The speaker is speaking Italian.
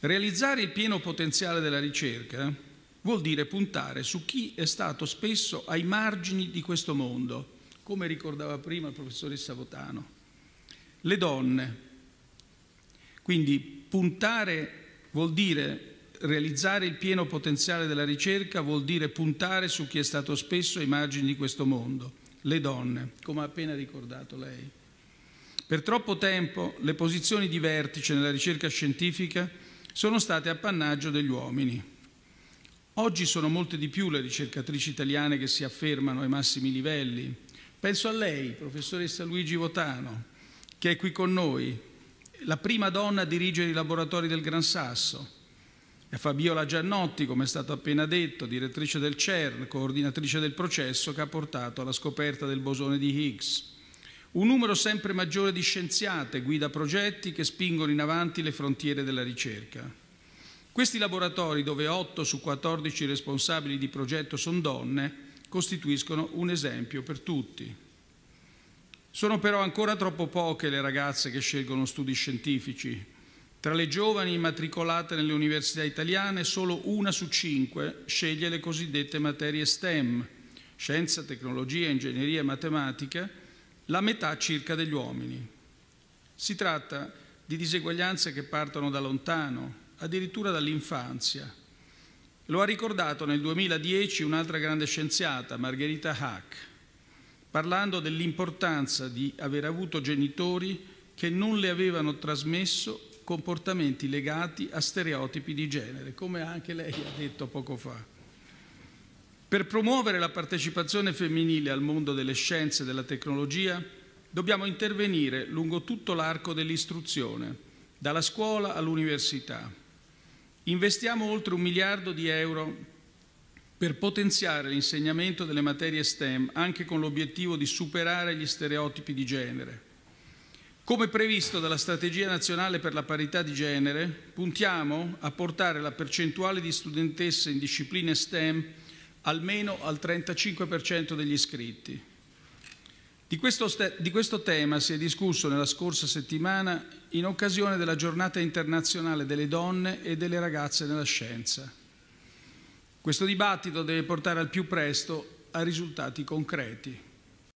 Realizzare il pieno potenziale della ricerca vuol dire puntare su chi è stato spesso ai margini di questo mondo, come ricordava prima il professoressa Votano, le donne. Quindi puntare vuol dire realizzare il pieno potenziale della ricerca, vuol dire puntare su chi è stato spesso ai margini di questo mondo, le donne, come ha appena ricordato lei. Per troppo tempo le posizioni di vertice nella ricerca scientifica sono state appannaggio degli uomini. Oggi sono molte di più le ricercatrici italiane che si affermano ai massimi livelli. Penso a lei, professoressa Luigi Votano, che è qui con noi, la prima donna a dirigere i laboratori del Gran Sasso, e a Fabiola Giannotti, come è stato appena detto, direttrice del CERN, coordinatrice del processo che ha portato alla scoperta del bosone di Higgs. Un numero sempre maggiore di scienziate guida progetti che spingono in avanti le frontiere della ricerca. Questi laboratori, dove 8 su 14 responsabili di progetto sono donne, costituiscono un esempio per tutti. Sono però ancora troppo poche le ragazze che scelgono studi scientifici. Tra le giovani immatricolate nelle università italiane, solo una su cinque sceglie le cosiddette materie STEM, scienza, tecnologia, ingegneria e matematica, la metà circa degli uomini. Si tratta di diseguaglianze che partono da lontano, addirittura dall'infanzia. Lo ha ricordato nel 2010 un'altra grande scienziata, Margherita Hack, parlando dell'importanza di aver avuto genitori che non le avevano trasmesso comportamenti legati a stereotipi di genere, come anche lei ha detto poco fa. Per promuovere la partecipazione femminile al mondo delle scienze e della tecnologia dobbiamo intervenire lungo tutto l'arco dell'istruzione, dalla scuola all'università. Investiamo oltre un miliardo di euro per potenziare l'insegnamento delle materie STEM anche con l'obiettivo di superare gli stereotipi di genere. Come previsto dalla Strategia nazionale per la parità di genere, puntiamo a portare la percentuale di studentesse in discipline STEM almeno al 35% degli iscritti. Di questo, di questo tema si è discusso nella scorsa settimana in occasione della giornata internazionale delle donne e delle ragazze nella scienza. Questo dibattito deve portare al più presto a risultati concreti.